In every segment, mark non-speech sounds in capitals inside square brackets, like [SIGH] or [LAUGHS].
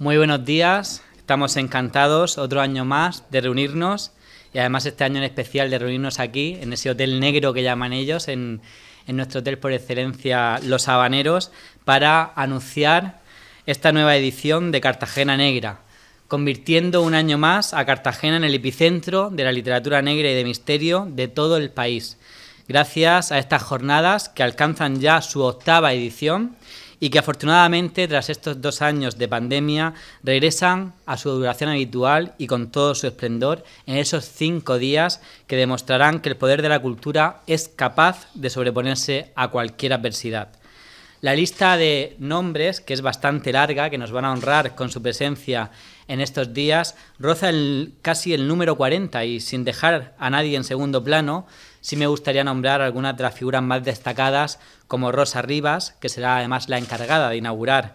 Muy buenos días, estamos encantados otro año más de reunirnos y además este año en especial de reunirnos aquí en ese hotel negro que llaman ellos, en, nuestro hotel por excelencia Los Habaneros, para anunciar esta nueva edición de Cartagena Negra, convirtiendo un año más a Cartagena en el epicentro de la literatura negra y de misterio de todo el país. Gracias a estas jornadas que alcanzan ya su octava edición y que afortunadamente tras estos dos años de pandemia regresan a su duración habitual y con todo su esplendor en esos cinco días que demostrarán que el poder de la cultura es capaz de sobreponerse a cualquier adversidad. La lista de nombres, que es bastante larga, que nos van a honrar con su presencia en estos días, roza el, casi el número 40 y sin dejar a nadie en segundo plano, sí me gustaría nombrar algunas de las figuras más destacadas, como Rosa Rivas, que será además la encargada de inaugurar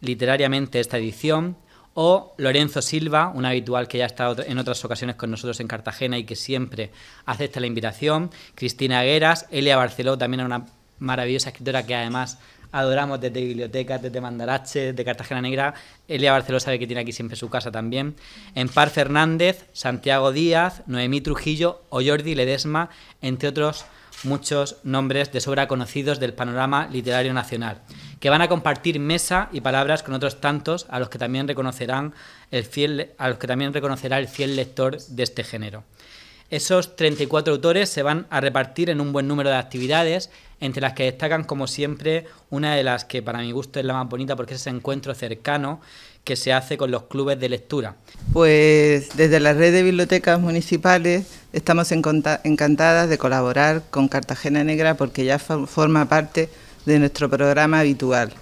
literariamente esta edición, o Lorenzo Silva, un habitual que ya ha estado en otras ocasiones con nosotros en Cartagena y que siempre acepta la invitación, Cristina Agueras, Elia Barceló, también una maravillosa escritora que además adoramos desde bibliotecas, desde Mandarache, de Cartagena Negra. Elia Barceló sabe que tiene aquí siempre su casa también. Empar Fernández, Santiago Díaz, Noemí Trujillo o Jordi Ledesma, entre otros muchos nombres de sobra conocidos del panorama literario nacional, que van a compartir mesa y palabras con otros tantos a los que también reconocerán el fiel, a los que también reconocerá el fiel lector de este género. Esos 34 autores se van a repartir en un buen número de actividades, entre las que destacan, como siempre, una de las que para mi gusto es la más bonita porque es ese encuentro cercano que se hace con los clubes de lectura. Pues desde la red de bibliotecas municipales estamos encantadas de colaborar con Cartagena Negra porque ya forma parte de nuestro programa habitual.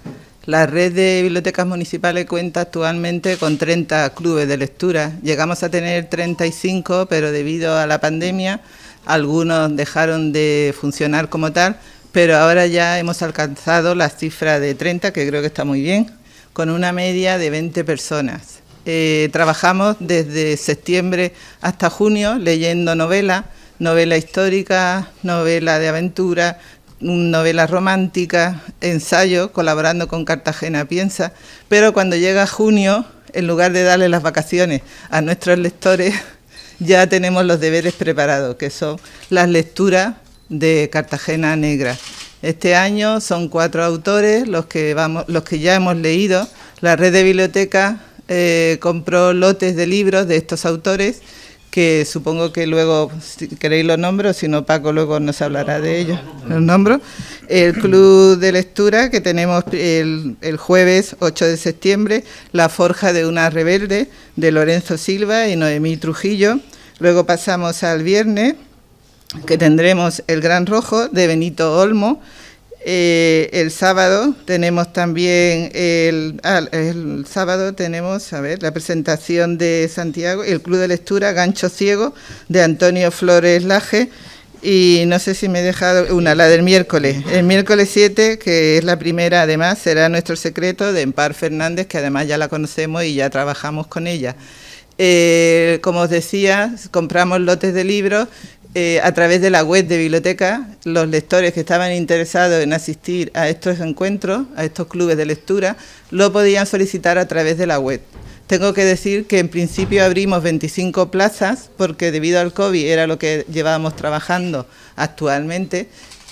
La red de bibliotecas municipales cuenta actualmente con 30 clubes de lectura. Llegamos a tener 35, pero debido a la pandemia algunos dejaron de funcionar como tal, pero ahora ya hemos alcanzado la cifra de 30, que creo que está muy bien, con una media de 20 personas. Eh, trabajamos desde septiembre hasta junio leyendo novelas, novela histórica, novela de aventura, novela romántica, ensayo, colaborando con Cartagena Piensa, pero cuando llega junio, en lugar de darle las vacaciones a nuestros lectores, [LAUGHS] ya tenemos los deberes preparados, que son las lecturas de Cartagena Negra. Este año son cuatro autores los que, los que ya hemos leído. La red de biblioteca eh, compró lotes de libros de estos autores que supongo que luego, si queréis los nombres, si no Paco luego nos hablará de ellos, los nombro. El Club de Lectura, que tenemos el, el, jueves 8 de septiembre, La Forja de una Rebelde, de Lorenzo Silva y Noemí Trujillo. Luego pasamos al viernes, que tendremos El Gran Rojo, de Benito Olmo, eh, el sábado tenemos también el, sábado tenemos a ver la presentación de Santiago, el Club de Lectura Gancho Ciego de Antonio Flores Laje y no sé si me he dejado una, la del miércoles. El miércoles 7, que es la primera además, será nuestro secreto de Empar Fernández, que además ya la conocemos y ya trabajamos con ella. Eh, como os decía, compramos lotes de libros eh, a través de la web de biblioteca, los lectores que estaban interesados en asistir a estos encuentros, a estos clubes de lectura, lo podían solicitar a través de la web. Tengo que decir que en principio abrimos 25 plazas porque debido al COVID era lo que llevábamos trabajando actualmente.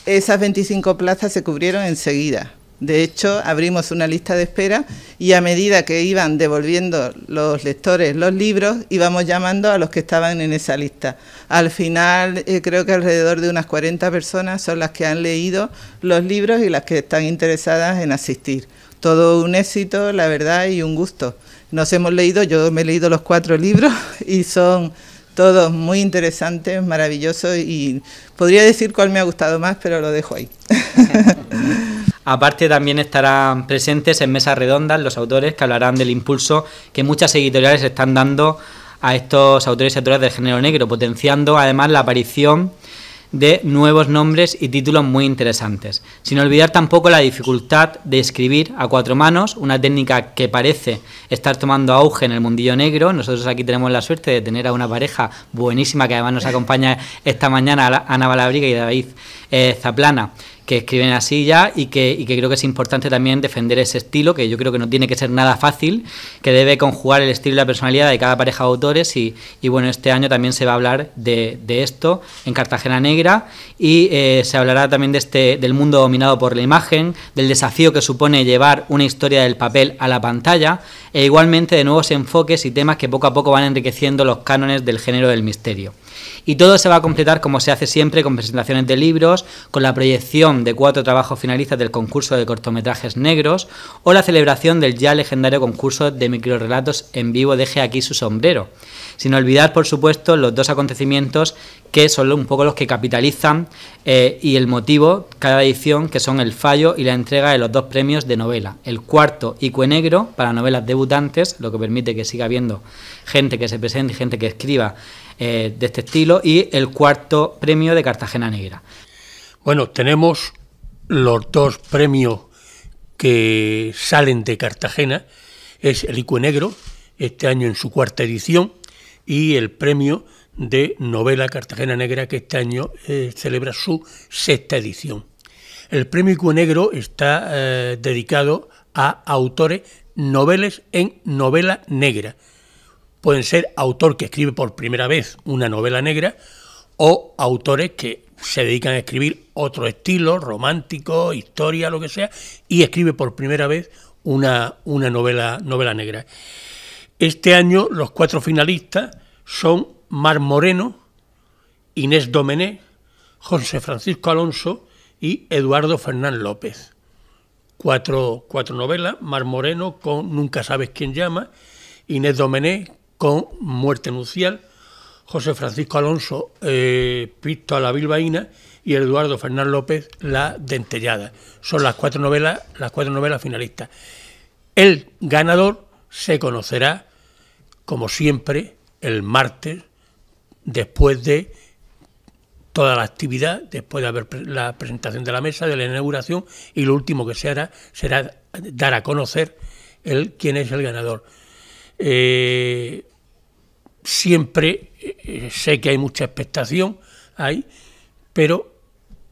Esas 25 plazas se cubrieron enseguida. De hecho, abrimos una lista de espera y a medida que iban devolviendo los lectores los libros, íbamos llamando a los que estaban en esa lista. Al final, eh, creo que alrededor de unas 40 personas son las que han leído los libros y las que están interesadas en asistir. Todo un éxito, la verdad, y un gusto. Nos hemos leído, yo me he leído los cuatro libros [LAUGHS] y son todos muy interesantes, maravillosos y podría decir cuál me ha gustado más, pero lo dejo ahí. [LAUGHS] Aparte también estarán presentes en mesas redondas los autores que hablarán del impulso que muchas editoriales están dando a estos autores y autoras del género negro, potenciando además la aparición de nuevos nombres y títulos muy interesantes. Sin olvidar tampoco la dificultad de escribir a cuatro manos, una técnica que parece estar tomando auge en el mundillo negro. Nosotros aquí tenemos la suerte de tener a una pareja buenísima que además nos acompaña esta mañana, Ana Balabriga y David eh, Zaplana, que escriben así ya y que, creo que es importante también defender ese estilo, que yo creo que no tiene que ser nada fácil, que debe conjugar el estilo y la personalidad de cada pareja de autores y, bueno, este año también se va a hablar de, esto en Cartagena Negra y eh, se hablará también de este, del mundo dominado por la imagen, del desafío que supone llevar una historia del papel a la pantalla, e igualmente de nuevos enfoques y temas que poco a poco van enriqueciendo los cánones del género del misterio. Y todo se va a completar como se hace siempre con presentaciones de libros, con la proyección de cuatro trabajos finalistas del concurso de cortometrajes negros o la celebración del ya legendario concurso de microrelatos en vivo Deje aquí su sombrero. Sin olvidar, por supuesto, los dos acontecimientos que son un poco los que capitalizan eh, y el motivo cada edición, que son el fallo y la entrega de los dos premios de novela. El cuarto, Icuenegro Negro, para novelas debutantes, lo que permite que siga habiendo gente que se presente, gente que escriba eh, de este estilo, y el cuarto premio de Cartagena Negra. Bueno, tenemos los dos premios que salen de Cartagena, es el Icuenegro, Negro, este año en su cuarta edición, y el premio de novela Cartagena Negra que este año eh, celebra su sexta edición. El premio IQ Negro está eh, dedicado a autores noveles en novela negra. Pueden ser autor que escribe por primera vez una novela negra o autores que se dedican a escribir otro estilo, romántico, historia, lo que sea, y escribe por primera vez una, una novela, novela negra. Este año los cuatro finalistas son Mar Moreno, Inés Domené, José Francisco Alonso y Eduardo Fernán López. Cuatro, novelas, Mar Moreno con Nunca sabes quién llama, Inés Domené con Muerte Nucial, José Francisco Alonso eh, Pisto a la Bilbaína y Eduardo Fernán López La Dentellada. Son las cuatro novelas, las cuatro novelas finalistas. El ganador se conocerá, como siempre, el martes después de toda la actividad, después de haber la presentación de la mesa, de la inauguración, y lo último que se hará será dar a conocer el, quién es el ganador. Eh, siempre eh, sé que hay mucha expectación, ahí, pero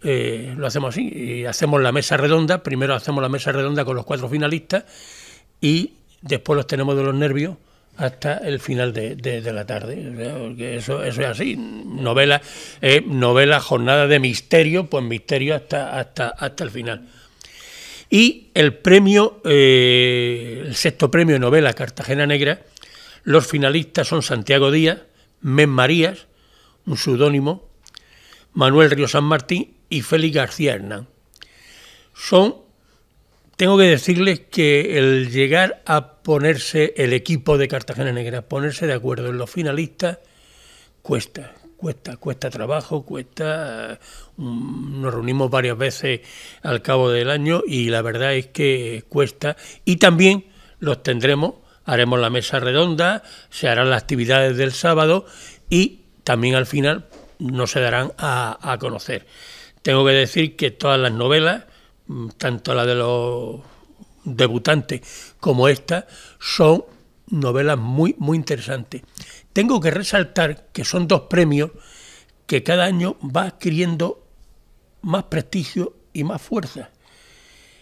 eh, lo hacemos así, y hacemos la mesa redonda, primero hacemos la mesa redonda con los cuatro finalistas y después los tenemos de los nervios hasta el final de, la tarde. eso, es así. Novela, eh, novela, jornada de misterio, pues misterio hasta, hasta, hasta el final. Y el premio, eh, el sexto premio de novela Cartagena Negra, los finalistas son Santiago Díaz, Men Marías, un pseudónimo, Manuel Río San Martín y Félix García Hernán. Son tengo que decirles que el llegar a ponerse el equipo de Cartagena Negra, ponerse de acuerdo en los finalistas, cuesta, cuesta, cuesta trabajo, cuesta. Mm, nos reunimos varias veces al cabo del año y la verdad es que cuesta. Y también los tendremos, haremos la mesa redonda, se harán las actividades del sábado y también al final no se darán a conocer. Tengo que decir que todas las novelas Mm, tanto la de los debutantes como esta, son novelas muy, muy interesantes. Tengo que resaltar que son dos premios que cada año va adquiriendo más prestigio y más fuerza.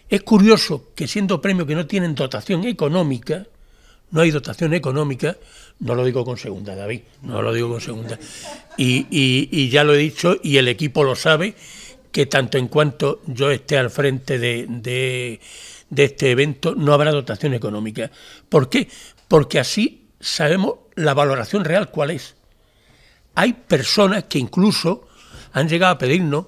Es curioso que siendo premios que no tienen dotación económica, no hay dotación económica, no lo digo con segunda, David, no lo digo con segunda. Y, y ya lo he dicho y el equipo lo sabe que tanto en cuanto yo esté al frente de, de, este evento no habrá dotación económica. ¿Por qué? Porque así sabemos la valoración real cuál es. Hay personas que incluso han llegado a pedirnos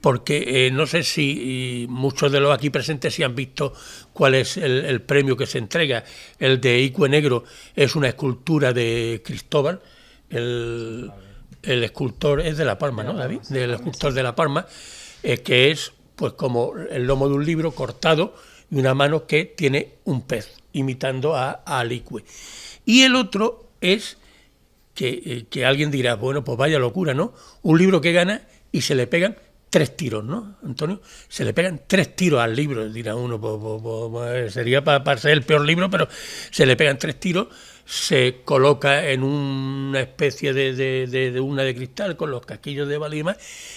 porque eh, no sé si muchos de los aquí presentes si han visto cuál es el, el, premio que se entrega. El de Icue Negro es una escultura de Cristóbal, el, el escultor es de La Palma, ¿no, David? Del escultor de La Palma, eh, que es pues como el lomo de un libro cortado y una mano que tiene un pez, imitando a, Alicue. Y el otro es que, eh, que, alguien dirá, bueno, pues vaya locura, ¿no? Un libro que gana y se le pegan tres tiros, ¿no, Antonio? Se le pegan tres tiros al libro, dirá uno, pues, pues, pues, pues sería para ser el peor libro, pero se le pegan tres tiros se coloca en una especie de, de, una de cristal con los casquillos de balima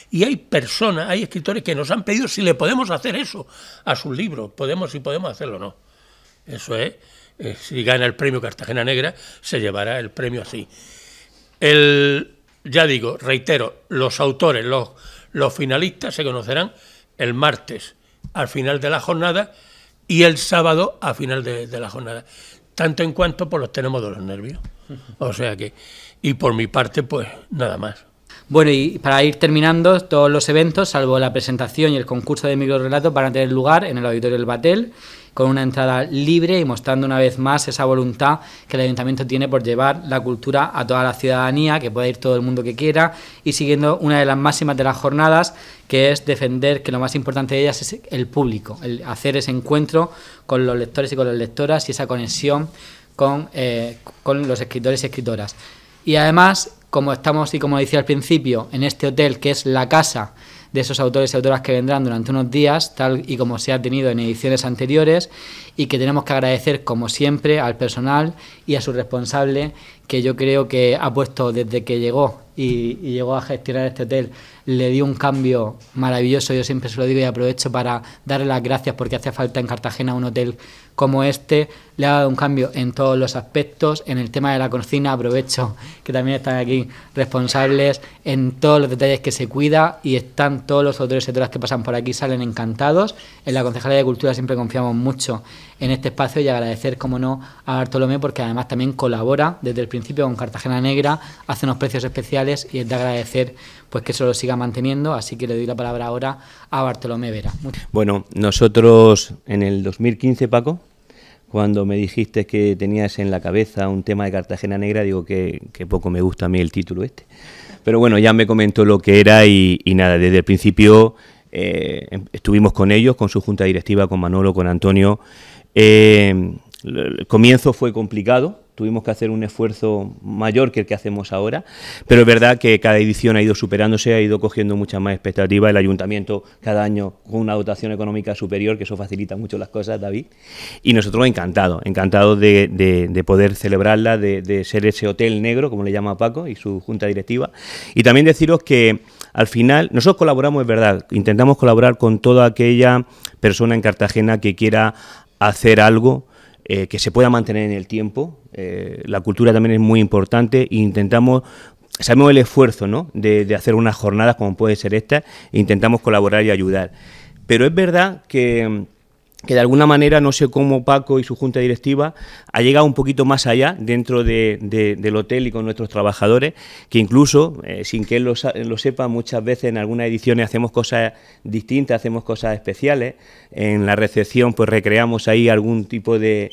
y hay personas, hay escritores que nos han pedido si le podemos hacer eso a sus libros, podemos si podemos hacerlo o no. Eso es, eh, si gana el premio Cartagena Negra, se llevará el premio así. El, ya digo, reitero, los autores, los, los finalistas se conocerán el martes al final de la jornada y el sábado al final de, la jornada tanto en cuanto pues los tenemos de los nervios. O sea que, y por mi parte, pues nada más. Bueno, y para ir terminando, todos los eventos, salvo la presentación y el concurso de microrelatos, van a tener lugar en el Auditorio del Batel con una entrada libre y mostrando una vez más esa voluntad que el ayuntamiento tiene por llevar la cultura a toda la ciudadanía, que pueda ir todo el mundo que quiera y siguiendo una de las máximas de las jornadas, que es defender que lo más importante de ellas es el público, el hacer ese encuentro con los lectores y con las lectoras y esa conexión con, eh, con los escritores y escritoras. Y además, como estamos y como decía al principio, en este hotel que es la casa, de esos autores y autoras que vendrán durante unos días, tal y como se ha tenido en ediciones anteriores, y que tenemos que agradecer, como siempre, al personal y a su responsable, que yo creo que ha puesto desde que llegó y, llegó a gestionar este hotel le dio un cambio maravilloso, yo siempre se lo digo y aprovecho para darle las gracias porque hace falta en Cartagena un hotel como este, le ha dado un cambio en todos los aspectos, en el tema de la cocina, aprovecho que también están aquí responsables, en todos los detalles que se cuida y están todos los otros y que pasan por aquí, salen encantados. En la Concejalía de Cultura siempre confiamos mucho en este espacio y agradecer, como no, a Bartolomé porque además también colabora desde el principio con Cartagena Negra, hace unos precios especiales y es de agradecer pues que eso lo siga manteniendo. Así que le doy la palabra ahora a Bartolomé Vera. Bueno, nosotros en el 2015, Paco, cuando me dijiste que tenías en la cabeza un tema de Cartagena Negra, digo que, poco me gusta a mí el título este. Pero bueno, ya me comentó lo que era y, nada, desde el principio eh, em, estuvimos con ellos, con su junta directiva, con Manolo, con Antonio. Eh, el comienzo fue complicado, tuvimos que hacer un esfuerzo mayor que el que hacemos ahora, pero es verdad que cada edición ha ido superándose, ha ido cogiendo muchas más expectativas, el ayuntamiento cada año con una dotación económica superior, que eso facilita mucho las cosas, David, y nosotros encantados, encantados de, poder celebrarla, de, de ser ese hotel negro, como le llama Paco y su junta directiva, y también deciros que al final, nosotros colaboramos, es verdad, intentamos colaborar con toda aquella persona en Cartagena que quiera hacer algo eh, que se pueda mantener en el tiempo. Eh, la cultura también es muy importante e intentamos sabemos el esfuerzo ¿no? de, hacer unas jornadas como puede ser esta, e intentamos colaborar y ayudar. Pero es verdad que que de alguna manera, no sé cómo Paco y su junta directiva ha llegado un poquito más allá dentro del hotel y con nuestros trabajadores, que incluso, eh, sin que él lo, sepa, muchas veces en algunas ediciones hacemos cosas distintas, hacemos cosas especiales, en la recepción pues recreamos ahí algún tipo de,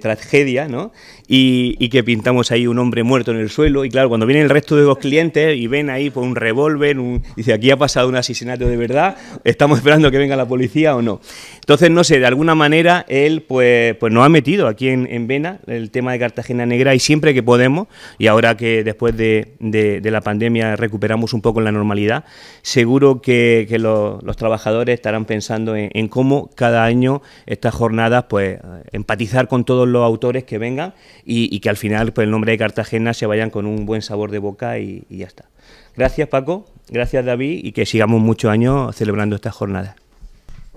tragedia, ¿no? Y, que pintamos ahí un hombre muerto en el suelo, y claro, cuando vienen el resto de los clientes y ven ahí por pues, un revólver, un, dice, aquí ha pasado un asesinato de verdad, estamos esperando que venga la policía o no. Entonces, no sé, alguna manera él pues, pues nos ha metido aquí en, Vena el tema de Cartagena Negra y siempre que podemos, y ahora que después de, la pandemia recuperamos un poco la normalidad, seguro que, los, trabajadores estarán pensando en, cómo cada año estas jornadas pues empatizar con todos los autores que vengan y, que al final pues, el nombre de Cartagena se vayan con un buen sabor de boca y ya está. Gracias Paco, gracias David y que sigamos muchos años celebrando estas jornadas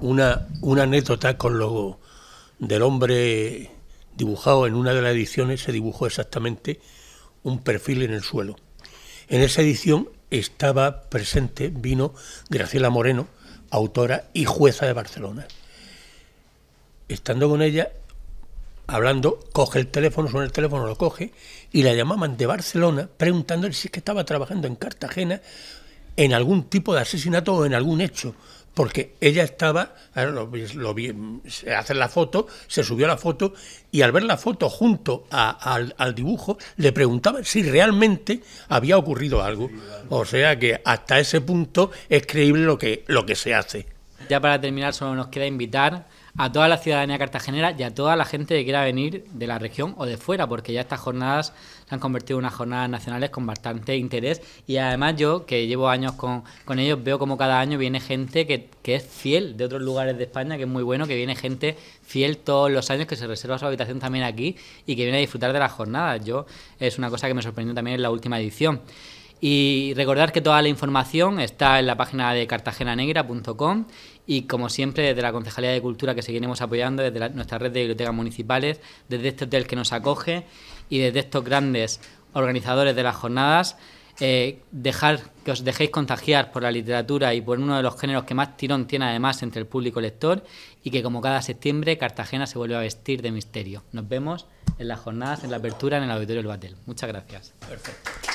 una, una anécdota con lo del hombre dibujado en una de las ediciones, se dibujó exactamente un perfil en el suelo. En esa edición estaba presente, vino Graciela Moreno, autora y jueza de Barcelona. Estando con ella, hablando, coge el teléfono, suena el teléfono, lo coge, y la llamaban de Barcelona preguntándole si es que estaba trabajando en Cartagena en algún tipo de asesinato o en algún hecho porque ella estaba, lo, vi, se hace la foto, se subió la foto y al ver la foto junto al, dibujo le preguntaba si realmente había ocurrido algo. O sea que hasta ese punto es creíble lo que, lo que se hace. Ya para terminar solo nos queda invitar a toda la ciudadanía cartagenera y a toda la gente que quiera venir de la región o de fuera, porque ya estas jornadas se han convertido en unas jornadas nacionales con bastante interés y además yo, que llevo años con, ellos, veo como cada año viene gente que, es fiel de otros lugares de España, que es muy bueno, que viene gente fiel todos los años, que se reserva su habitación también aquí y que viene a disfrutar de las jornadas. Yo es una cosa que me sorprendió también en la última edición. Y recordar que toda la información está en la página de cartagenanegra.com y como siempre desde la Concejalía de Cultura que seguiremos apoyando, desde nuestra red de bibliotecas municipales, desde este hotel que nos acoge y desde estos grandes organizadores de las jornadas, eh, dejar que os dejéis contagiar por la literatura y por uno de los géneros que más tirón tiene además entre el público lector y que como cada septiembre Cartagena se vuelve a vestir de misterio. Nos vemos en las jornadas, en la apertura, en el Auditorio del Batel. Muchas gracias. Perfecto.